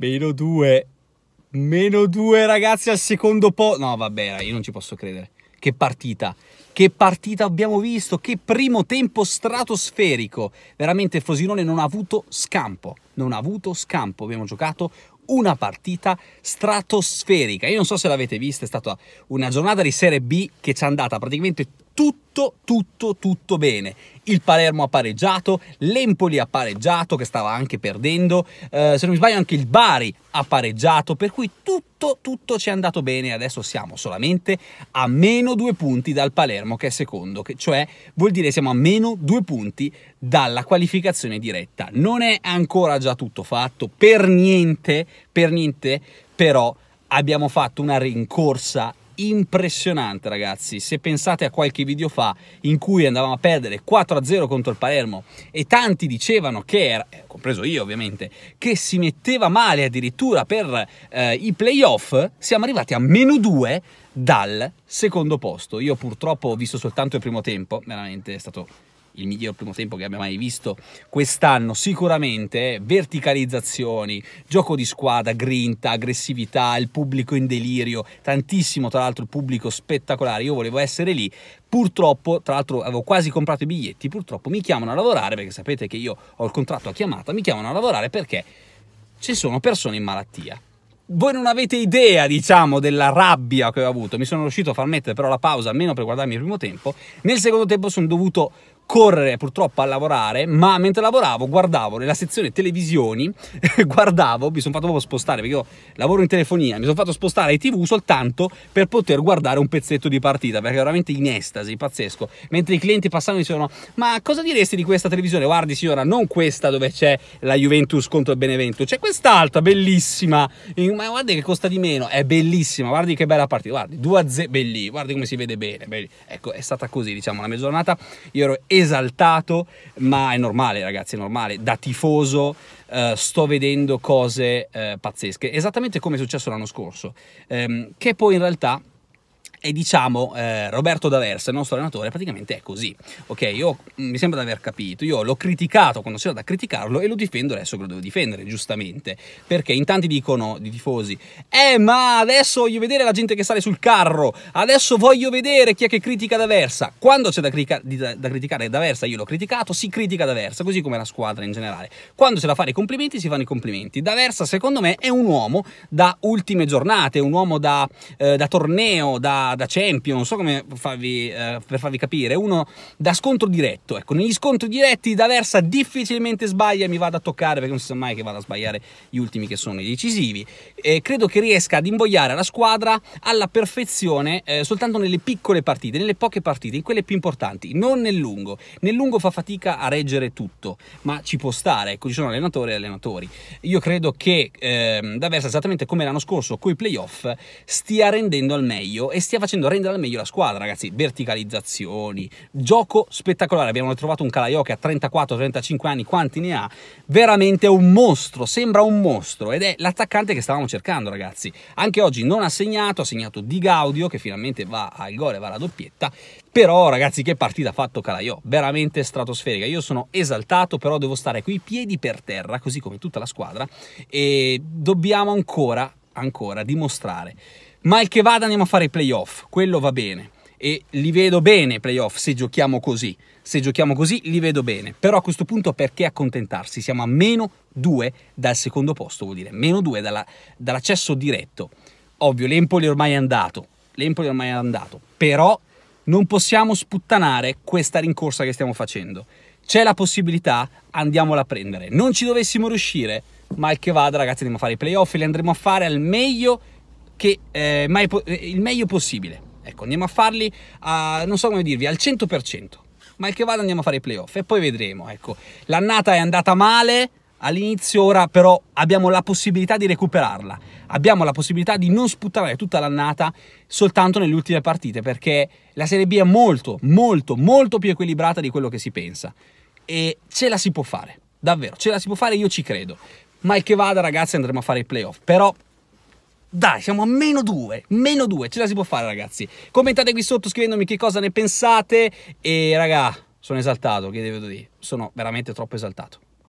Meno due. Meno due, ragazzi al secondo po'. No vabbè, io non ci posso credere. Che partita. Che partita abbiamo visto. Che primo tempo stratosferico. Veramente Frosinone non ha avuto scampo. Non ha avuto scampo. Abbiamo giocato una partita stratosferica. Io non so se l'avete vista, è stata una giornata di Serie B che ci è andata praticamente tutto, tutto, tutto bene. Il Palermo ha pareggiato, l'Empoli ha pareggiato, che stava anche perdendo, eh, se non mi sbaglio anche il Bari ha pareggiato, per cui tutto, tutto ci è andato bene. Adesso siamo solamente a meno due punti dal Palermo, che è secondo, che cioè vuol dire siamo a meno due punti dalla qualificazione diretta. Non è ancora già tutto fatto, per niente, per niente, però abbiamo fatto una rincorsa impressionante ragazzi, se pensate a qualche video fa in cui andavamo a perdere 4-0 contro il Palermo e tanti dicevano che era, eh, compreso io ovviamente, che si metteva male addirittura per eh, i playoff, siamo arrivati a meno 2 dal secondo posto. Io purtroppo ho visto soltanto il primo tempo, veramente è stato il miglior primo tempo che abbia mai visto quest'anno, sicuramente eh, verticalizzazioni, gioco di squadra, grinta, aggressività, il pubblico in delirio, tantissimo tra l'altro il pubblico spettacolare, io volevo essere lì, purtroppo, tra l'altro avevo quasi comprato i biglietti, purtroppo mi chiamano a lavorare perché sapete che io ho il contratto a chiamata, mi chiamano a lavorare perché ci sono persone in malattia voi non avete idea, diciamo, della rabbia che ho avuto. Mi sono riuscito a far mettere però la pausa almeno per guardarmi il primo tempo. Nel secondo tempo sono dovuto correre purtroppo a lavorare, ma mentre lavoravo guardavo nella sezione televisioni, guardavo, mi sono fatto proprio spostare, perché io lavoro in telefonia, mi sono fatto spostare ai tv soltanto per poter guardare un pezzetto di partita, perché veramente in estasi, pazzesco. Mentre i clienti passavano dicevano, ma cosa diresti di questa televisione? Guardi signora, non questa dove c'è la Juventus contro il Benevento, c'è quest'altra, bellissima, ma guarda che costa di meno, è bellissima, guardi che bella partita, guardi, 2 a 0, belli, guardi come si vede bene, belli. Ecco, è stata così, diciamo, la mia io ero esaltato, ma è normale ragazzi, è normale, da tifoso Uh, sto vedendo cose uh, pazzesche, esattamente come è successo l'anno scorso, um, che poi in realtà e diciamo, eh, Roberto D'Aversa, il nostro allenatore, praticamente è così. Ok, io mm, mi sembra di aver capito, io l'ho criticato quando c'era da criticarlo e lo difendo adesso che lo devo difendere, giustamente. Perché in tanti dicono, di tifosi, eh ma adesso voglio vedere la gente che sale sul carro, adesso voglio vedere chi è che critica D'Aversa. Quando c'è da, critica, da, da criticare D'Aversa, io l'ho criticato, si critica D'Aversa, così come la squadra in generale. Quando c'è da fare i complimenti, si fanno i complimenti. D'Aversa, secondo me, è un uomo da ultime giornate, un uomo da, eh, da torneo, da da, da Champion, non so come farvi, eh, per farvi capire, uno da scontro diretto, ecco, negli scontri diretti da Versa difficilmente sbaglia e mi vado a toccare perché non si sa mai che vada a sbagliare gli ultimi che sono i decisivi, eh, credo che riesca ad imbogliare la squadra alla perfezione eh, soltanto nelle piccole partite, nelle poche partite, in quelle più importanti, non nel lungo, nel lungo fa fatica a reggere tutto, ma ci può stare, ecco, ci sono allenatori e allenatori, io credo che eh, da Versa esattamente come l'anno scorso con i playoff stia rendendo al meglio e stia stia facendo rendere al meglio la squadra, ragazzi. Verticalizzazioni, gioco spettacolare. Abbiamo trovato un Calaiò che ha 34-35 anni, quanti ne ha? Veramente un mostro, sembra un mostro ed è l'attaccante che stavamo cercando, ragazzi. Anche oggi non ha segnato, ha segnato Di Gaudio che finalmente va al gol e va alla doppietta. Però, ragazzi, che partita ha fatto Calaiò, veramente stratosferica. Io sono esaltato, però devo stare coi piedi per terra, così come tutta la squadra, e dobbiamo ancora, ancora dimostrare Mal che vada andiamo a fare i playoff, quello va bene. E li vedo bene i playoff se giochiamo così. Se giochiamo così li vedo bene. Però a questo punto perché accontentarsi? Siamo a meno 2 dal secondo posto, vuol dire meno 2 dalla, dall'accesso diretto. Ovvio, l'Empoli è ormai andato. L'Empoli è ormai andato. Però non possiamo sputtanare questa rincorsa che stiamo facendo. C'è la possibilità, andiamola a prendere. Non ci dovessimo riuscire, mal che vada, ragazzi, andiamo a fare i playoff, e li andremo a fare al meglio che, eh, mai, eh, il meglio possibile. Ecco, andiamo a farli, a, non so come dirvi, al 100%. Ma il che vada andiamo a fare i playoff e poi vedremo. Ecco, l'annata è andata male all'inizio, ora però abbiamo la possibilità di recuperarla. Abbiamo la possibilità di non sputtare tutta l'annata soltanto nelle ultime partite, perché la Serie B è molto, molto, molto più equilibrata di quello che si pensa. E ce la si può fare, davvero, ce la si può fare, io ci credo. Ma il che vada, ragazzi, andremo a fare i playoff. Però dai, siamo a meno 2, meno 2, ce la si può fare ragazzi. Commentate qui sotto scrivendomi che cosa ne pensate e raga, sono esaltato, che devo dire, sono veramente troppo esaltato.